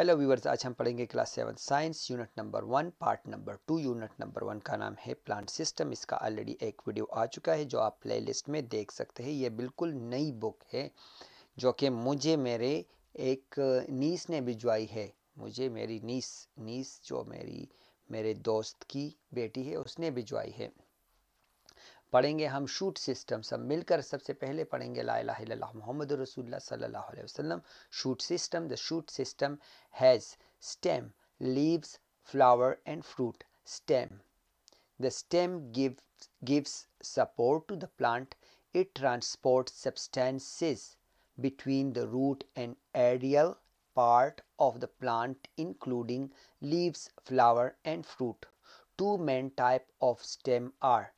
Hello viewers आज हम पढ़ेंगे class seven science unit number one part number two unit number one का नाम है प्लांट सिस्टम इसका ऑलरेडी एक वीडियो आ चुका है जो आप प्लेलिस्ट में देख सकते हैं ये बिल्कुल नई बुक है जो कि मुझे मेरे एक नीस ने भिजवाई है मुझे मेरी नीस नीस जो मेरी मेरे दोस्त की बेटी है उसने भिजवाई है पढ़ेंगे हम शूट सिस्टम सब मिलकर सबसे पहले पढ़ेंगे ला मोहम्मद रसूल सल्ला shoot system the shoot system has stem leaves flower and fruit stem the stem give gives support to the plant it transport substances between the root and aerial part of the plant including leaves flower and fruit two main type of stem are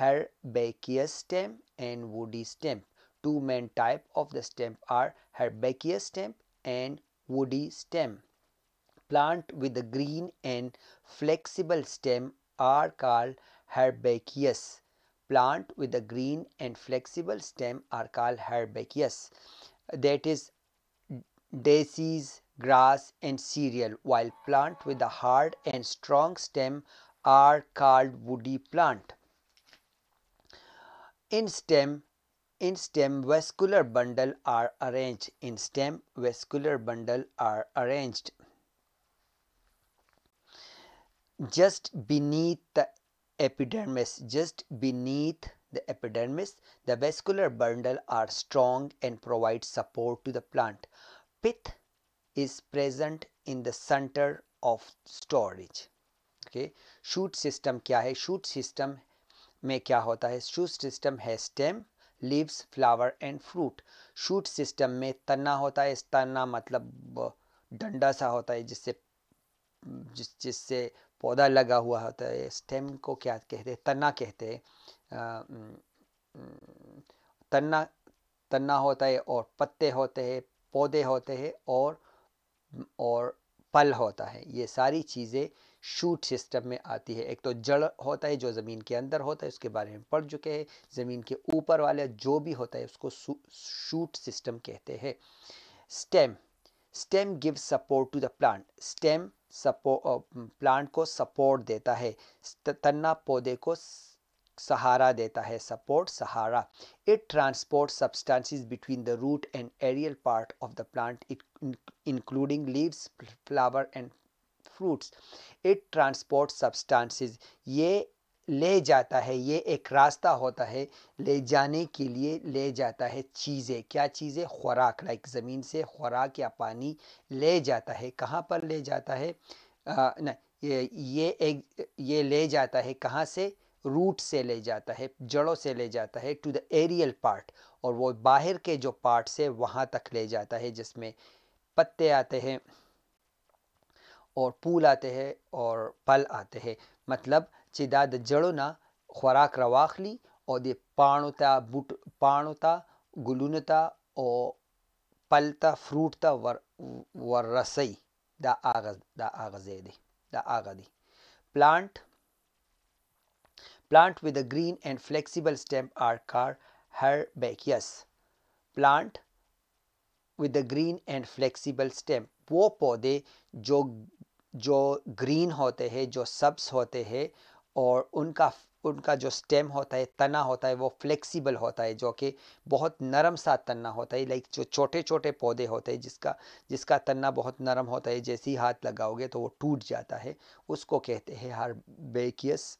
herbaceous stem and woody stem. Two main type of the stem are herbaceous stem and woody stem. Plant with the green and flexible stem are called herbaceous. Plant with the green and flexible stem are called herbaceous. That is daisies, grass and cereal while plant with a hard and strong stem are called woody plant. In stem, in stem vascular bundle are arranged. In stem vascular bundle are arranged just beneath the epidermis just beneath the epidermis the vascular bundle are strong and provide support to the plant pith is present in the center of storage okay shoot system kya hai shoot system में क्या होता है shoot system है stem leaves flower and fruit shoot system में तना होता है तना मतलब डंडा सा होता है जिससे जिस जिससे पौधा लगा हुआ होता है स्टेम को क्या कहते हैं तना कहते हैं तना तना होता है और पत्ते होते हैं पौधे होते हैं और और पल होता है ये सारी चीज़ें शूट सिस्टम में आती है एक तो जड़ होता है जो ज़मीन के अंदर होता है उसके बारे में पढ़ चुके हैं ज़मीन के ऊपर वाला जो भी होता है उसको शूट सिस्टम कहते हैं stem stem give support to the plant stem support plant को सपोर्ट देता है तन्ना पौधे को सहारा देता है सपोर्ट सहारा it transport substances between the root and aerial part of the plant it including leaves flower and fruits it transport substances ये ले जाता है ये एक रास्ता होता है ले जाने के लिए ले जाता है चीज़ें क्या चीज़ें खुराक लाइक ज़मीन से खुराक या पानी ले जाता है कहाँ पर ले जाता है ना ये एक ये ले जाता है कहाँ से रूट से ले जाता है जड़ों से ले जाता है टू द एरियल पार्ट और वो बाहर के जो पार्ट से वहाँ तक ले जाता है जिसमें पत्ते आते हैं और पूल आते हैं और पल आते हैं મતલબ چې دا د જળોના خوراک راواخلي او د پاڼو ته بوټ پاڼو ته ګلونو ته او پل ته فروټ ته ور وررسي دا اغه دا اغه دی دا اغه دی plant plant with a green and flexible stem are called herbaceous plant with a green and flexible stem वो पौधे जो जो ग्रीन होते हैं जो सब्स होते हैं और उनका उनका जो स्टेम होता है तना होता है वो फ्लेक्सिबल होता है जो कि बहुत नरम सा तना होता है लाइक जो छोटे छोटे पौधे होते हैं जिसका जिसका तना बहुत नरम होता है जैसे ही हाथ लगाओगे तो वो टूट जाता है उसको कहते हैं हार्बेकियस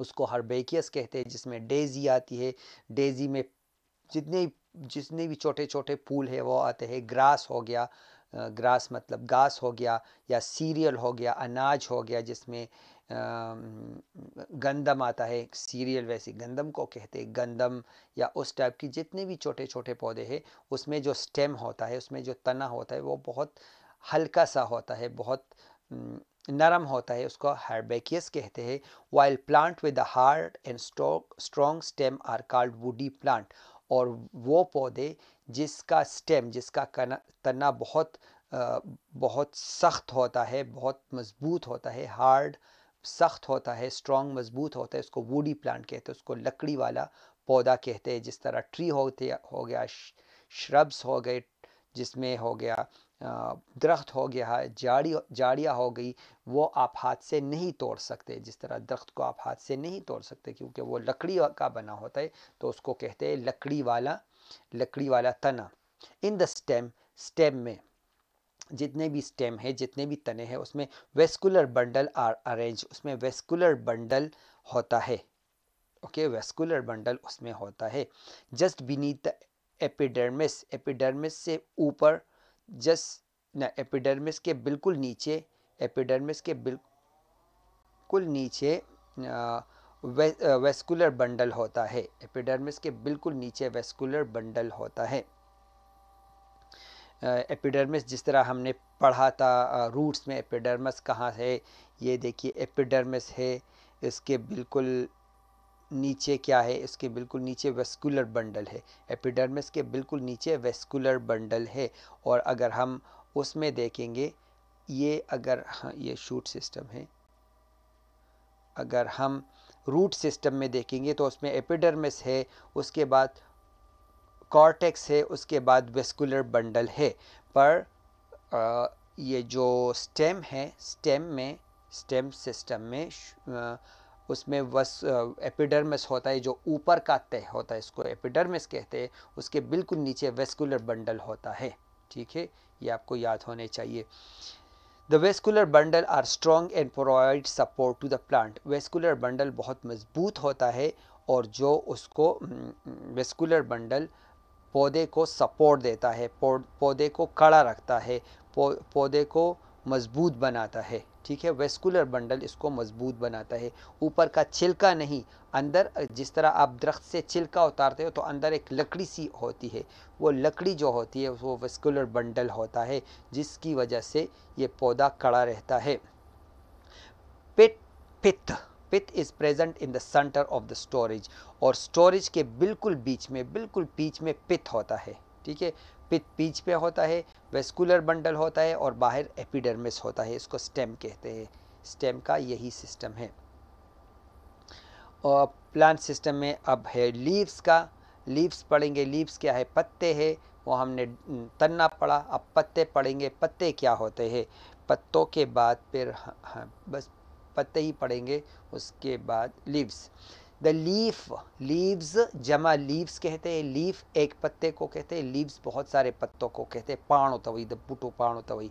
उसको हार्बेकियस कहते हैं जिसमें डेजी आती है डेजी में जितने जितने भी छोटे छोटे फूल है वो आते हैं ग्रास हो गया ग्रास मतलब घास हो गया या सीरियल हो गया अनाज हो गया जिसमें गंदम आता है सीरियल वैसे गंदम को कहते हैं गंदम या उस टाइप की जितने भी छोटे छोटे पौधे हैं उसमें जो स्टेम होता है उसमें जो तना होता है वो बहुत हल्का सा होता है बहुत नरम होता है उसको हार्बेकियस कहते हैं while plant with hard and strong stem are called woody plant और वो पौधे जिसका स्टेम जिसका तना बहुत बहुत सख्त होता है बहुत मज़बूत होता है हार्ड सख्त होता है स्ट्रॉन्ग मज़बूत होता है उसको वूडी प्लांट कहते हैं उसको लकड़ी वाला पौधा कहते हैं जिस तरह ट्री होते हो गया श्रब्स हो गए जिसमें हो गया दरख्त हो गया जाड़ी जाड़ियाँ हो गई वो आप हाथ से नहीं तोड़ सकते जिस तरह दरख्त को आप हाथ से नहीं तोड़ सकते क्योंकि वो लकड़ी का बना होता है तो उसको कहते हैं लकड़ी वाला लकड़ी वाला तना इन द स्टेम स्टेम में जितने भी स्टेम है जितने भी तने हैं उसमें वेस्कुलर बंडल आर अरेंज उसमें वेस्कुलर बंडल होता है ओके वेस्कुलर बंडल उसमें होता है just beneath the epidermis epidermis से ऊपर जस्ट ना एपिडर्मिस के बिल्कुल नीचे एपिडर्मिस के बिल्कुल नीचे आ, वेस्कुलर बंडल होता है एपिडर्मिस के बिल्कुल नीचे वेस्कुलर बंडल होता है एपिडर्मिस जिस तरह हमने पढ़ा था रूट्स में एपिडर्मस कहाँ है ये देखिए एपिडर्मिस है इसके बिल्कुल नीचे क्या है इसके बिल्कुल नीचे वेस्कुलर बंडल है एपिडर्मिस के बिल्कुल नीचे वेस्कुलर बंडल है और अगर हम उसमें देखेंगे ये अगर हाँ ये शूट सिस्टम है अगर हम रूट सिस्टम में देखेंगे तो उसमें एपिडर्मिस है उसके बाद कॉर्टेक्स है उसके बाद वेस्कुलर बंडल है पर आ, ये जो स्टेम है स्टेम में स्टेम सिस्टम में आ, उसमें वस एपिडर्मिस होता है जो ऊपर का तय होता है इसको एपिडर्मिस कहते हैं उसके बिल्कुल नीचे वेस्कुलर बंडल होता है ठीक है ये आपको याद होने चाहिए the vascular bundle are strong and provide support to the plant vascular bundle बहुत मजबूत होता है और जो उसको वेस्कुलर बंडल पौधे को सपोर्ट देता है पौधे को कड़ा रखता है पौधे को मजबूत बनाता है ठीक है वेस्कुलर बंडल इसको मजबूत बनाता है ऊपर का छिलका नहीं अंदर जिस तरह आप दरख्त से छिलका उतारते हो तो अंदर एक लकड़ी सी होती है वो लकड़ी जो होती है वो वेस्कुलर बंडल होता है जिसकी वजह से ये पौधा कड़ा रहता है pith pith is present in the centre of the storage और स्टोरेज के बिल्कुल बीच में बिल्कुल बीच में पित्त होता है ठीक है पित पीच पे होता है वेस्कुलर बंडल होता है और बाहर एपिडर्मिस होता है इसको स्टेम कहते हैं स्टेम का यही सिस्टम है और प्लांट सिस्टम में अब है लीव्स का लीव्स पढ़ेंगे लीव्स क्या है पत्ते है वो हमने तन्ना पढ़ा अब पत्ते पढ़ेंगे पत्ते क्या होते हैं पत्तों के बाद फिर हाँ, हाँ, बस पत्ते ही पढ़ेंगे उसके बाद लीव्स द लीफ लीव्स जमा लीव्स कहते हैं लीफ एक पत्ते को कहते हैं लीव्स बहुत सारे पत्तों को कहते हैं पाण होता वही दुटो पाण होता वही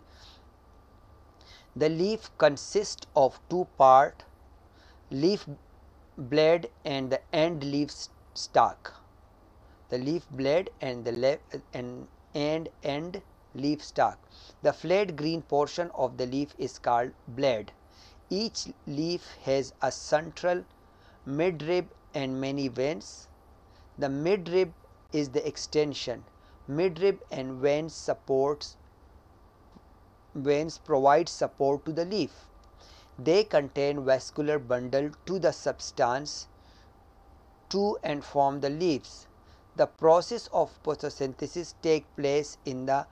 the leaf consist of two part leaf blade and the and leaf stalk the leaf blade and and and and leaf stalk the flat green portion of the leaf is called blade each leaf has a central midrib and many veins. The midrib is the extension. Midrib and veins supports veins provide support to the leaf. They contain vascular bundle to the substance to and from the leaves. The process of photosynthesis take place in the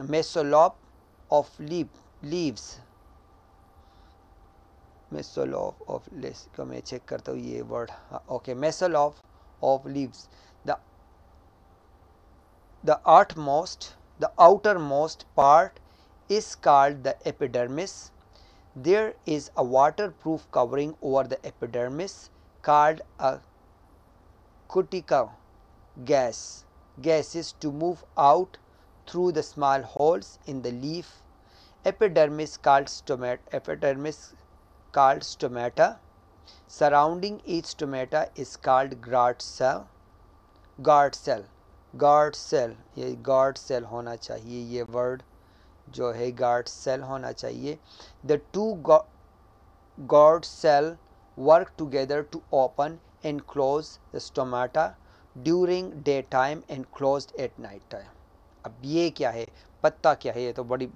mesolob of leaf, leaves mesolov of let's को मैं check करता हूँ ये of leaves the the the outermost part is called the epidermis there is a waterproof covering over the epidermis called a cutica gas gases to move out through the small holes in the leaf epidermis called stomat epidermis called stomata. Surrounding each stomata is called guard cell. Guard cell. Guard cell ये guard cell होना चाहिए ये word जो है guard cell होना चाहिए the two guard cell work together to open and close the stomata during day time and close at night time अब ये क्या है पत्ता क्या है ये तो बड़ी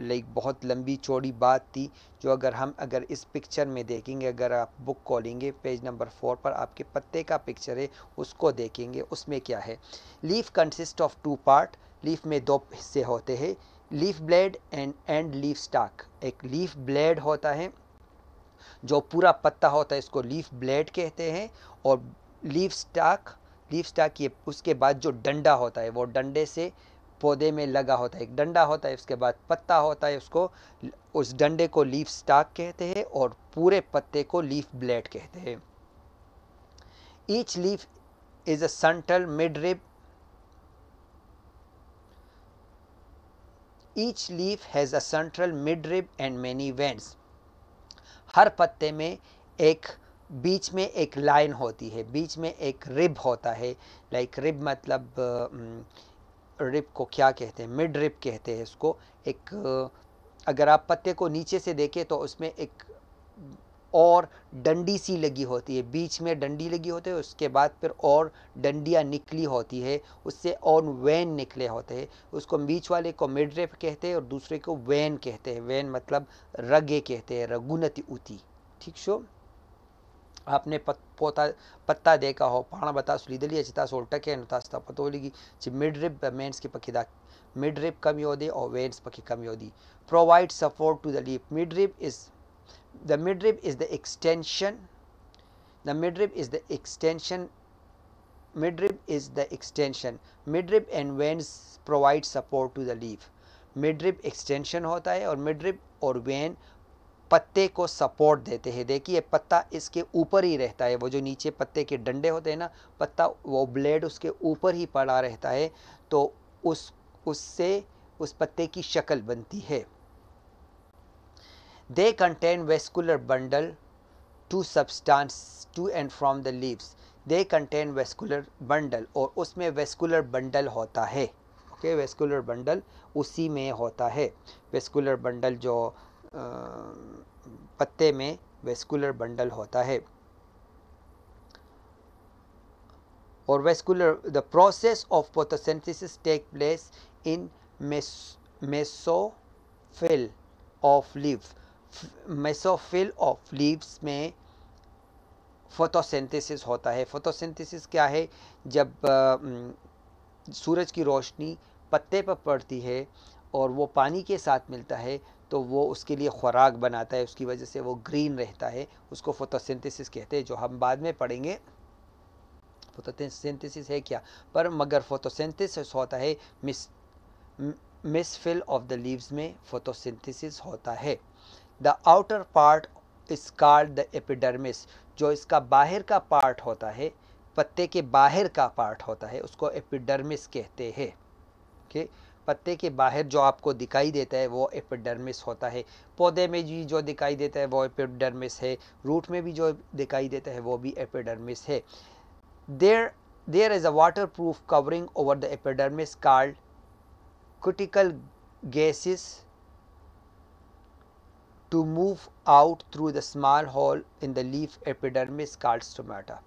लाइक बहुत लंबी चौड़ी बात थी जो अगर हम अगर इस पिक्चर में देखेंगे अगर आप बुक खोलेंगे पेज नंबर फोर पर आपके पत्ते का पिक्चर है उसको देखेंगे उसमें क्या है leaf consist of two part leaf में दो हिस्से होते हैं leaf blade and and leaf stalk एक लीफ ब्लेड होता है जो पूरा पत्ता होता है इसको लीफ ब्लेड कहते हैं और लीफ स्टाक लीफ स्टाक ये उसके बाद जो डंडा होता है वो डंडे से पौधे में लगा होता है एक डंडा होता है उसके बाद पत्ता होता है उसको उस डंडे को लीफ स्टाक कहते हैं और पूरे पत्ते को लीफ ब्लेड कहते हैं each leaf is a central midrib each leaf has a central midrib and many veins हर पत्ते में एक बीच में एक लाइन होती है बीच में एक रिब होता है लाइक like रिब मतलब रिप को क्या कहते हैं मिड रिप कहते हैं इसको एक अगर आप पत्ते को नीचे से देखें तो उसमें एक और डंडी सी लगी होती है बीच में डंडी लगी होती है उसके बाद फिर और डंडियाँ निकली होती है उससे और वैन निकले होते हैं उसको बीच वाले को मिड रिप कहते हैं और दूसरे को वैन कहते हैं वैन मतलब रगे कहते हैं रघुनति उती ठीक शो આપને પોતા પત્તા દેખાઓ પાણ બતાસુ લીધેલી છે તાસ ઓલટકે તાસ્તા પતોલીગી जी मिड रिप मेंस की पखी दा मिड रिप कमी होदी और वेंस पखी कमी दी provide support to the leaf midrib is the midrib is the extension the midrib is the extension midrib is the extension midrib and veins provide support to the leaf midrib extension होता है और mid rib और when पत्ते को support देते हैं देखिए पत्ता इसके ऊपर ही रहता है वो जो नीचे पत्ते के डंडे होते हैं ना पत्ता वो ब्लेड उसके ऊपर ही पड़ा रहता है तो उस उससे उस पत्ते की शक्ल बनती है they contain vascular bundle to substance to and from the leaves they contain vascular bundle और उसमें वेस्कुलर बंडल होता है ओके वेस्कुलर बंडल उसी में होता है वेस्कुलर बंडल जो पत्ते में वेस्कुलर बंडल होता है और vascular the process of photosynthesis take place in mesophyll of leaf mesophyll of leaves में फोटोसिंथेसिस होता है फोटोसिंथेसिस क्या है जब सूरज की रोशनी पत्ते पर पड़ती है और वो पानी के साथ मिलता है तो वो उसके लिए खुराक बनाता है उसकी वजह से वो ग्रीन रहता है उसको फोटोसिंथेसिस कहते हैं जो हम बाद में पढ़ेंगे फोटोसिंथेसिस है क्या पर मगर फोटोसिंथेसिस होता है मिस मिसफिल ऑफ द लीव्स में फोटोसिंथेसिस होता है the outer part is called the epidermis जो इसका बाहर का पार्ट होता है पत्ते के बाहर का पार्ट होता है उसको एपिडर्मिस कहते हैं okay? पत्ते के बाहर जो आपको दिखाई देता है वो एपिडर्मिस होता है पौधे में भी जो दिखाई देता है वो एपिडर्मिस है रूट में भी जो दिखाई देता है वो भी एपिडर्मिस है there there is a waterproof covering over the epidermis called cuticle gases to move out through the small hole in the leaf epidermis called stomata.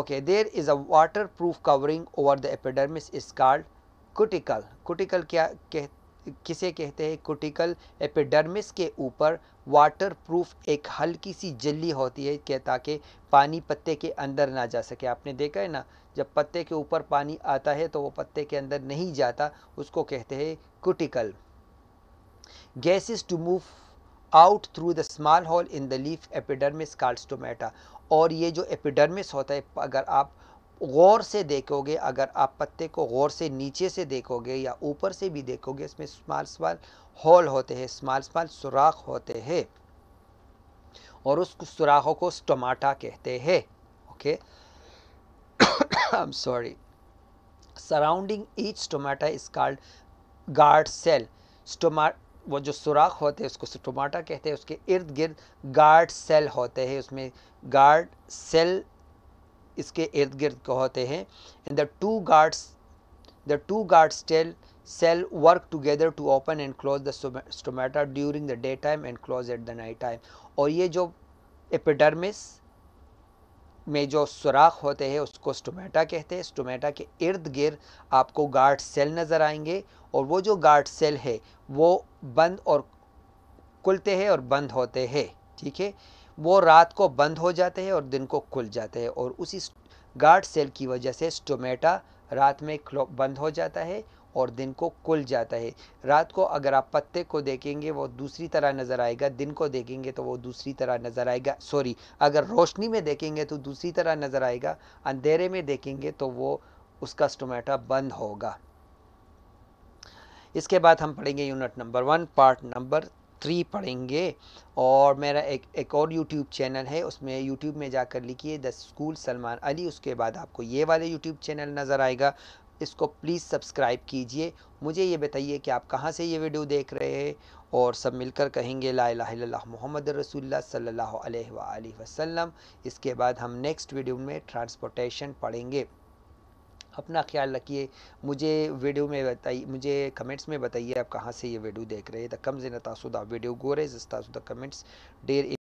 okay there is a waterproof covering over the epidermis is called cuticle cuticle kya ke किसे कहते हैं cuticle epidermis के ऊपर waterproof एक हल्की सी जल्ली होती है ताकि पानी पत्ते के अंदर ना जा सके आपने देखा है ना जब पत्ते के ऊपर पानी आता है तो वो पत्ते के अंदर नहीं जाता उसको कहते हैं cuticle gases to move out through the small hole in the leaf epidermis called stomata और ये जो एपिडर्मिस होता है अगर आप गौर से देखोगे अगर आप पत्ते को गौर से नीचे से देखोगे या ऊपर से भी देखोगे इसमें स्मॉल स्मॉल होल होते हैं स्मॉल स्मॉल सुराख होते हैं और उस सुराखों को स्टोमाटा कहते हैं okay I am sorry surrounding each stomata is called guard cell stoma वो जो सुराख होते हैं उसको स्टोमाटा कहते हैं उसके इर्द गिर्द गार्ड सेल होते हैं उसमें गार्ड सेल इसके इर्द गिर्द को होते हैं and the two guards the two guard cell work together to open and close the stomata during the day time and close at the night time और ये जो एपिडर्मिस में जो सुराख होते हैं उसको स्टोमेटा कहते हैं स्टोमेटा के इर्द गिर्द आपको गार्ड सेल नज़र आएंगे और वो जो गार्ड सेल है वो बंद और खुलते हैं और बंद होते हैं ठीक है वो रात को बंद हो जाते हैं और दिन को खुल जाते हैं और उसी गार्ड सेल की वजह से स्टोमेटा रात में बंद हो जाता है और दिन को खुल जाता है रात को अगर आप पत्ते को देखेंगे वो दूसरी तरह नज़र आएगा दिन को देखेंगे तो वो दूसरी तरह नज़र आएगा सॉरी अगर रोशनी में देखेंगे तो दूसरी तरह नज़र आएगा अंधेरे में देखेंगे तो वो उसका स्टोमेटा बंद होगा इसके बाद हम पढ़ेंगे unit number one part number three पढ़ेंगे और मेरा एक एक और यूट्यूब चैनल है उसमें यूट्यूब में जाकर लिखिए द स्कूल सलमान अली उसके बाद आपको ये वाले यूट्यूब चैनल नज़र आएगा इसको प्लीज़ सब्सक्राइब कीजिए मुझे ये बताइए कि आप कहाँ से ये वीडियो देख रहे हैं और सब मिलकर कहेंगे ला ला मोहम्मद रसुल्ला सल्ला वसम इसके बाद हम नेक्स्ट वीडियो में ट्रांसपोर्टेशन पढ़ेंगे अपना ख्याल रखिए मुझे वीडियो में बताइए मुझे कमेंट्स में बताइए आप कहाँ से ये वीडियो देख रहे हैं द कम्स इन तासुदा वीडियो गोरेज तासुदा कमेंट्स डेर